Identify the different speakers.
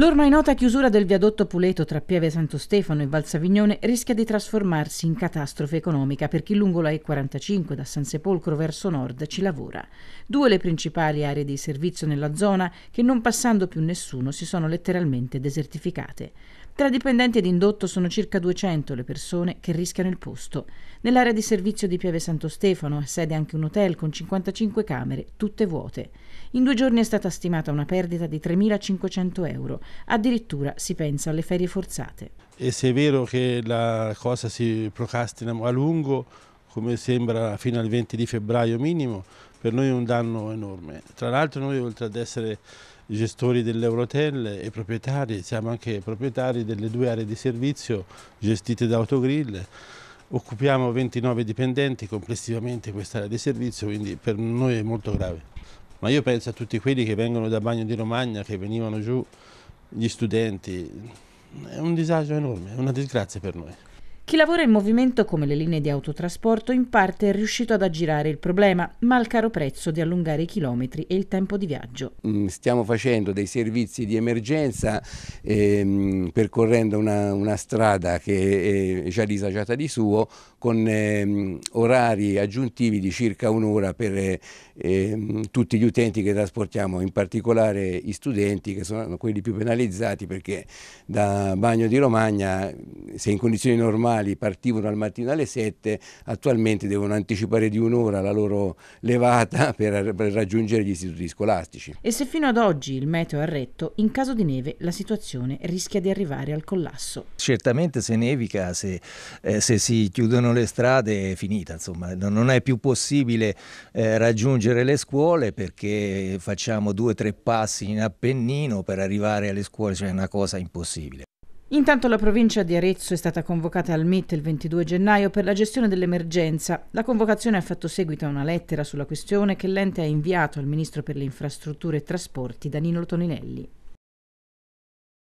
Speaker 1: L'ormai nota chiusura del viadotto Puleto tra Pieve Santo Stefano e Valsavignone rischia di trasformarsi in catastrofe economica per chi lungo la E45 da San Sepolcro verso nord ci lavora. Due le principali aree di servizio nella zona che non passando più nessuno si sono letteralmente desertificate. Tra dipendenti ed indotto sono circa 200 le persone che rischiano il posto. Nell'area di servizio di Pieve Santo Stefano ha sede anche un hotel con 55 camere, tutte vuote. In due giorni è stata stimata una perdita di 3.500 euro Addirittura si pensa alle ferie forzate.
Speaker 2: E se è vero che la cosa si procrastina a lungo, come sembra fino al 20 di febbraio minimo, per noi è un danno enorme. Tra l'altro noi oltre ad essere gestori dell'Eurotel e proprietari, siamo anche proprietari delle due aree di servizio gestite da Autogrill. Occupiamo 29 dipendenti complessivamente questa area di servizio, quindi per noi è molto grave. Ma io penso a tutti quelli che vengono da Bagno di Romagna, che venivano giù gli studenti. È un disagio enorme, è una disgrazia per noi.
Speaker 1: Chi lavora in movimento come le linee di autotrasporto in parte è riuscito ad aggirare il problema, ma al caro prezzo di allungare i chilometri e il tempo di viaggio.
Speaker 3: Mm, stiamo facendo dei servizi di emergenza ehm, percorrendo una, una, strada che è già disagiata di suo con ehm, orari aggiuntivi di circa un'ora per ehm, tutti gli utenti che trasportiamo, in particolare i studenti che sono quelli più penalizzati perché da Bagno di Romagna se in condizioni normali giornali partivano al mattino alle 7, attualmente devono anticipare di un'ora la loro levata per, per raggiungere gli istituti scolastici.
Speaker 1: E se fino ad oggi il meteo ha retto, in caso di neve la situazione rischia di arrivare al collasso.
Speaker 3: Certamente se nevica,
Speaker 4: se, eh, se si chiudono le strade è finita, insomma non è più possibile eh, raggiungere le scuole perché facciamo due o tre passi in Appennino per arrivare alle scuole, cioè è una cosa impossibile.
Speaker 1: Intanto la provincia di Arezzo è stata convocata al MIT il 22 gennaio per la gestione dell'emergenza. La convocazione ha fatto seguito a una lettera sulla questione che l'ente ha inviato al ministro per le infrastrutture e trasporti Danilo Toninelli.